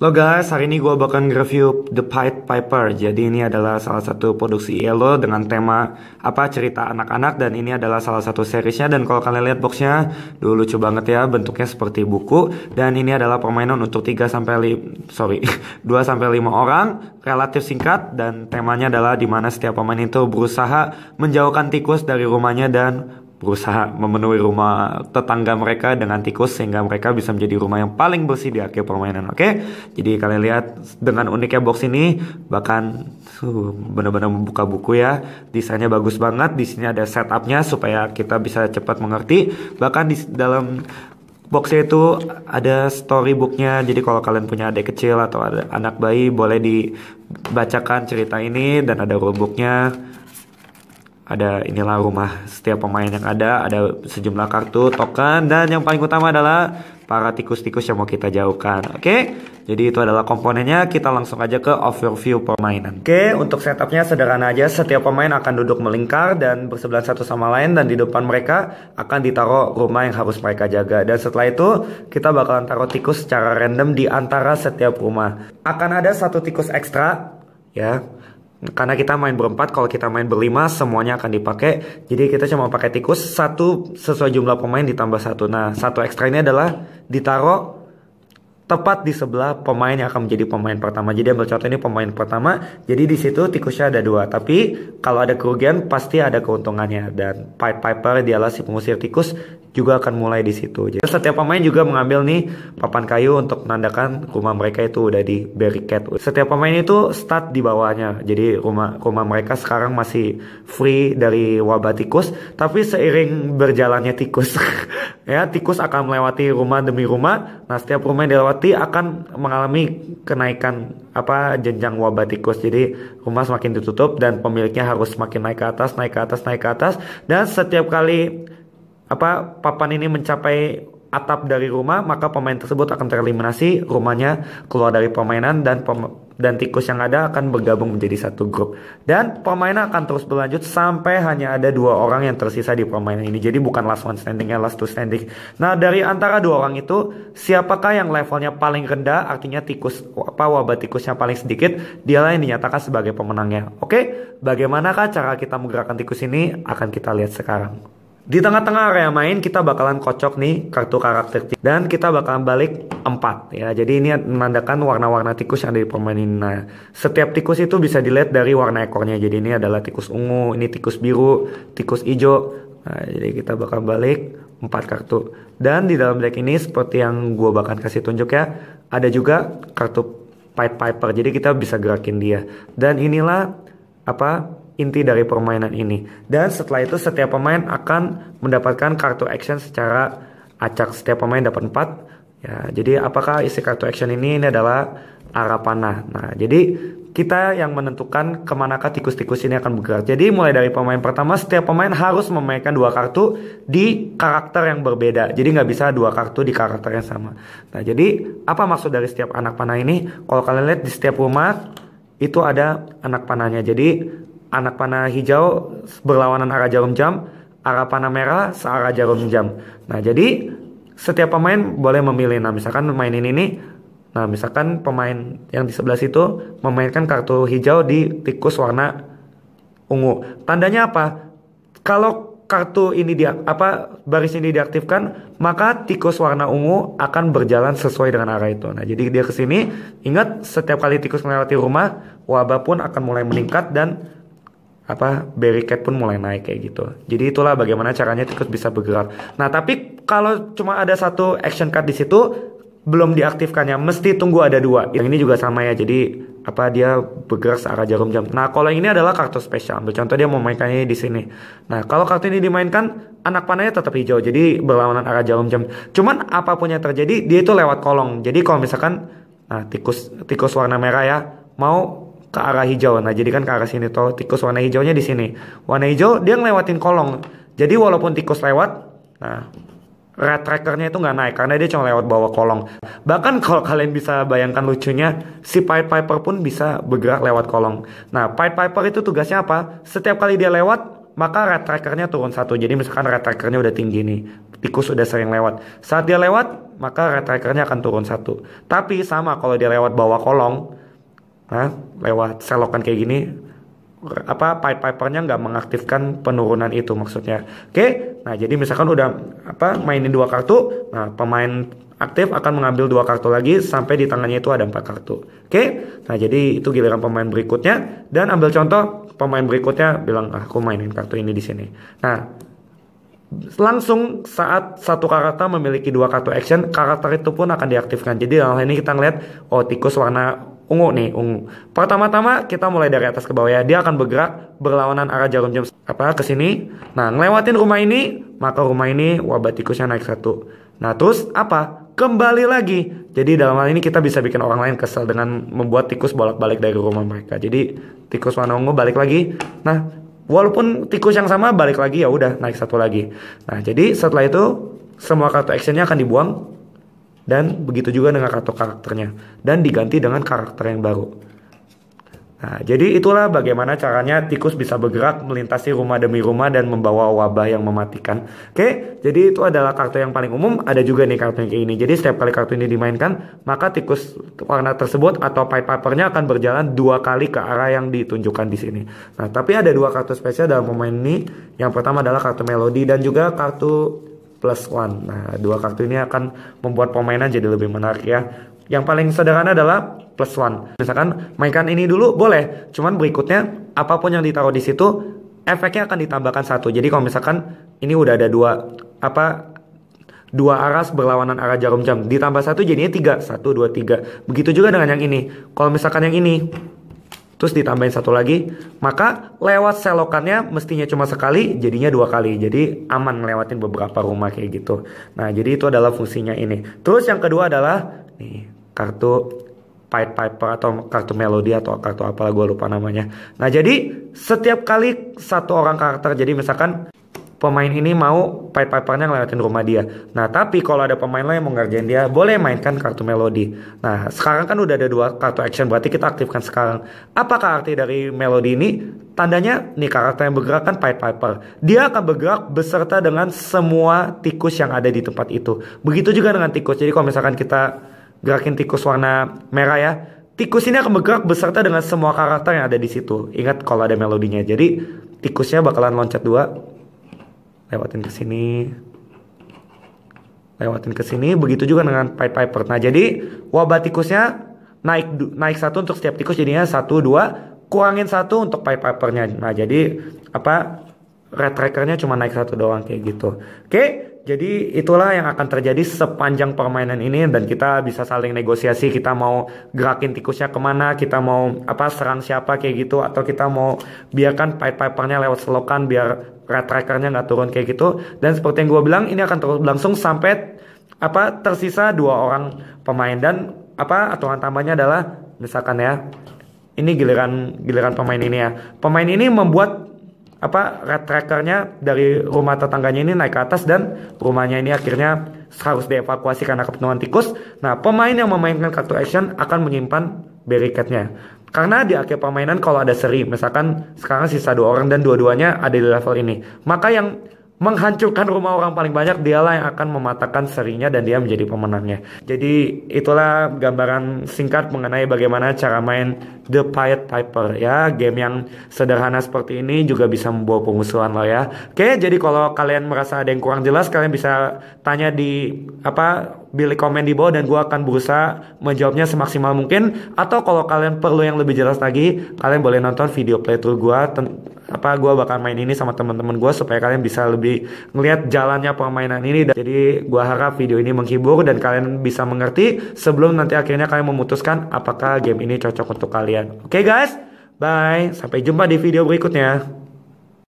Lo guys, hari ini gue bakal review The Pied Piper. Jadi ini adalah salah satu produksi ELO dengan tema apa cerita anak-anak dan ini adalah salah satu seriesnya dan kalau kalian lihat boxnya dulu lucu banget ya bentuknya seperti buku dan ini adalah permainan untuk 3 sampai 5 sorry 2 sampai 5 orang relatif singkat dan temanya adalah dimana setiap pemain itu berusaha menjauhkan tikus dari rumahnya dan berusaha memenuhi rumah tetangga mereka dengan tikus sehingga mereka bisa menjadi rumah yang paling bersih di akhir permainan. Oke, jadi kalian lihat dengan uniknya box ini bahkan uh, benar-benar membuka buku ya. Desainnya bagus banget. Di sini ada setupnya supaya kita bisa cepat mengerti. Bahkan di dalam boxnya itu ada storybooknya jadi kalau kalian punya adik kecil atau ada anak bayi boleh dibacakan cerita ini dan ada rulebooknya ada inilah rumah setiap pemain yang ada, ada sejumlah kartu, token, dan yang paling utama adalah para tikus-tikus yang mau kita jauhkan. Oke, okay? jadi itu adalah komponennya. Kita langsung aja ke overview permainan. Oke, okay, untuk setupnya sederhana aja. Setiap pemain akan duduk melingkar dan bersebelahan satu sama lain, dan di depan mereka akan ditaruh rumah yang harus mereka jaga. Dan setelah itu, kita bakalan taruh tikus secara random di antara setiap rumah. Akan ada satu tikus ekstra, ya karena kita main berempat kalau kita main berlima semuanya akan dipakai jadi kita cuma pakai tikus satu sesuai jumlah pemain ditambah satu nah satu ekstra ini adalah ditaruh tepat di sebelah pemain yang akan menjadi pemain pertama. Jadi ambil contoh ini pemain pertama. Jadi di situ tikusnya ada dua. Tapi kalau ada kerugian pasti ada keuntungannya. Dan Pied Piper dialah si pengusir tikus juga akan mulai di situ. Jadi setiap pemain juga mengambil nih papan kayu untuk menandakan rumah mereka itu udah di barricade. Setiap pemain itu start di bawahnya. Jadi rumah rumah mereka sekarang masih free dari wabah tikus. Tapi seiring berjalannya tikus ya tikus akan melewati rumah demi rumah nah setiap rumah yang dilewati akan mengalami kenaikan apa jenjang wabah tikus jadi rumah semakin ditutup dan pemiliknya harus semakin naik ke atas naik ke atas naik ke atas dan setiap kali apa papan ini mencapai atap dari rumah maka pemain tersebut akan tereliminasi rumahnya keluar dari permainan dan pem dan tikus yang ada akan bergabung menjadi satu grup. Dan permainan akan terus berlanjut sampai hanya ada dua orang yang tersisa di permainan ini. Jadi bukan last one standing ya last two standing. Nah dari antara dua orang itu siapakah yang levelnya paling rendah artinya tikus apa wabah tikusnya paling sedikit dialah yang dinyatakan sebagai pemenangnya. Oke bagaimanakah cara kita menggerakkan tikus ini akan kita lihat sekarang. Di tengah-tengah area main kita bakalan kocok nih kartu karakter dan kita bakalan balik 4 ya. Jadi ini menandakan warna-warna tikus yang ada di permainan. Nah, setiap tikus itu bisa dilihat dari warna ekornya. Jadi ini adalah tikus ungu, ini tikus biru, tikus hijau. Nah, jadi kita bakal balik 4 kartu. Dan di dalam deck ini seperti yang gue bakal kasih tunjuk ya, ada juga kartu Pied Piper. Jadi kita bisa gerakin dia. Dan inilah apa inti dari permainan ini. Dan setelah itu setiap pemain akan mendapatkan kartu action secara acak. Setiap pemain dapat 4. Ya, jadi apakah isi kartu action ini ini adalah arah panah. Nah, jadi kita yang menentukan kemanakah tikus-tikus ini akan bergerak. Jadi mulai dari pemain pertama, setiap pemain harus memainkan dua kartu di karakter yang berbeda. Jadi nggak bisa dua kartu di karakter yang sama. Nah, jadi apa maksud dari setiap anak panah ini? Kalau kalian lihat di setiap rumah itu ada anak panahnya. Jadi anak panah hijau berlawanan arah jarum jam, arah panah merah searah jarum jam. Nah, jadi setiap pemain boleh memilih. Nah, misalkan main ini nih, nah misalkan pemain yang di sebelah situ memainkan kartu hijau di tikus warna ungu. Tandanya apa? Kalau kartu ini di apa baris ini diaktifkan, maka tikus warna ungu akan berjalan sesuai dengan arah itu. Nah, jadi dia ke sini, ingat setiap kali tikus melewati rumah, wabah pun akan mulai meningkat dan apa barricade pun mulai naik kayak gitu. Jadi itulah bagaimana caranya tikus bisa bergerak. Nah, tapi kalau cuma ada satu action card di situ belum diaktifkannya, mesti tunggu ada dua. Yang ini juga sama ya. Jadi apa dia bergerak searah jarum jam. Nah, kalau yang ini adalah kartu spesial. Ambil contoh dia memainkannya di sini. Nah, kalau kartu ini dimainkan, anak panahnya tetap hijau. Jadi berlawanan arah jarum jam. Cuman apapun yang terjadi, dia itu lewat kolong. Jadi kalau misalkan nah tikus tikus warna merah ya mau ke arah hijau. Nah, jadi kan ke arah sini tuh tikus warna hijaunya di sini. Warna hijau dia ngelewatin kolong. Jadi walaupun tikus lewat, nah red trackernya itu nggak naik karena dia cuma lewat bawah kolong. Bahkan kalau kalian bisa bayangkan lucunya, si Pied Piper pun bisa bergerak lewat kolong. Nah, Pied Piper itu tugasnya apa? Setiap kali dia lewat, maka red trackernya turun satu. Jadi misalkan red trackernya udah tinggi nih, tikus udah sering lewat. Saat dia lewat, maka red trackernya akan turun satu. Tapi sama kalau dia lewat bawah kolong, nah, lewat selokan kayak gini apa pipe pipernya nggak mengaktifkan penurunan itu maksudnya oke nah jadi misalkan udah apa mainin dua kartu nah pemain aktif akan mengambil dua kartu lagi sampai di tangannya itu ada empat kartu oke nah jadi itu giliran pemain berikutnya dan ambil contoh pemain berikutnya bilang ah, aku mainin kartu ini di sini nah langsung saat satu karakter memiliki dua kartu action karakter itu pun akan diaktifkan jadi hal ini kita ngeliat oh tikus warna ungu hmm. nih ungu pertama-tama kita mulai dari atas ke bawah ya dia akan bergerak berlawanan arah jarum jam apa ke sini nah ngelewatin rumah ini maka rumah ini wabah tikusnya naik satu nah terus apa kembali lagi jadi dalam hal ini kita bisa bikin orang lain kesel dengan membuat tikus bolak-balik dari rumah mereka jadi tikus warna ungu balik lagi nah walaupun tikus yang sama balik lagi ya udah naik satu lagi nah jadi setelah itu semua kartu actionnya akan dibuang dan begitu juga dengan kartu karakternya dan diganti dengan karakter yang baru. Nah, jadi itulah bagaimana caranya tikus bisa bergerak melintasi rumah demi rumah dan membawa wabah yang mematikan. Oke, jadi itu adalah kartu yang paling umum. Ada juga nih kartu yang kayak ini. Jadi setiap kali kartu ini dimainkan, maka tikus warna tersebut atau pipe papernya akan berjalan dua kali ke arah yang ditunjukkan di sini. Nah, tapi ada dua kartu spesial dalam pemain ini. Yang pertama adalah kartu melodi dan juga kartu plus one. Nah, dua kartu ini akan membuat pemainnya jadi lebih menarik ya. Yang paling sederhana adalah plus one. Misalkan mainkan ini dulu boleh, cuman berikutnya apapun yang ditaruh di situ efeknya akan ditambahkan satu. Jadi kalau misalkan ini udah ada dua apa dua aras berlawanan arah jarum jam ditambah satu jadinya tiga satu dua tiga begitu juga dengan yang ini kalau misalkan yang ini Terus ditambahin satu lagi, maka lewat selokannya mestinya cuma sekali, jadinya dua kali. Jadi aman ngelewatin beberapa rumah kayak gitu. Nah, jadi itu adalah fungsinya ini. Terus yang kedua adalah nih kartu Pied Piper atau kartu melodi atau kartu apalah gue lupa namanya. Nah jadi setiap kali satu orang karakter jadi misalkan pemain ini mau pipe pipernya ngelewatin rumah dia. Nah tapi kalau ada pemain lain yang mau ngerjain dia, boleh mainkan kartu melodi. Nah sekarang kan udah ada dua kartu action, berarti kita aktifkan sekarang. Apakah arti dari melodi ini? Tandanya nih karakter yang bergerak kan pipe piper. Dia akan bergerak beserta dengan semua tikus yang ada di tempat itu. Begitu juga dengan tikus. Jadi kalau misalkan kita gerakin tikus warna merah ya, tikus ini akan bergerak beserta dengan semua karakter yang ada di situ. Ingat kalau ada melodinya. Jadi tikusnya bakalan loncat dua, lewatin ke sini lewatin ke sini begitu juga dengan pipe piper nah jadi wabah tikusnya naik naik satu untuk setiap tikus jadinya satu dua kurangin satu untuk pipe pipernya nah jadi apa red trackernya cuma naik satu doang kayak gitu oke jadi itulah yang akan terjadi sepanjang permainan ini dan kita bisa saling negosiasi kita mau gerakin tikusnya kemana kita mau apa serang siapa kayak gitu atau kita mau biarkan pipe pipernya lewat selokan biar red trackernya nggak turun kayak gitu dan seperti yang gue bilang ini akan terus berlangsung sampai apa tersisa dua orang pemain dan apa aturan tambahnya adalah misalkan ya ini giliran giliran pemain ini ya pemain ini membuat apa red trackernya dari rumah tetangganya ini naik ke atas dan rumahnya ini akhirnya harus dievakuasi karena kepenuhan tikus. Nah, pemain yang memainkan kartu action akan menyimpan berikatnya karena di akhir permainan kalau ada seri misalkan sekarang sisa dua orang dan dua-duanya ada di level ini maka yang menghancurkan rumah orang paling banyak dialah yang akan mematahkan serinya dan dia menjadi pemenangnya. Jadi itulah gambaran singkat mengenai bagaimana cara main The Pied Piper ya. Game yang sederhana seperti ini juga bisa membawa pengusuhan lo ya. Oke, jadi kalau kalian merasa ada yang kurang jelas kalian bisa tanya di apa bilik komen di bawah dan gue akan berusaha menjawabnya semaksimal mungkin atau kalau kalian perlu yang lebih jelas lagi kalian boleh nonton video playthrough gue apa gue bakal main ini sama teman-teman gue supaya kalian bisa lebih ngelihat jalannya permainan ini. Jadi gue harap video ini menghibur dan kalian bisa mengerti sebelum nanti akhirnya kalian memutuskan apakah game ini cocok untuk kalian. Oke okay, guys, bye. Sampai jumpa di video berikutnya.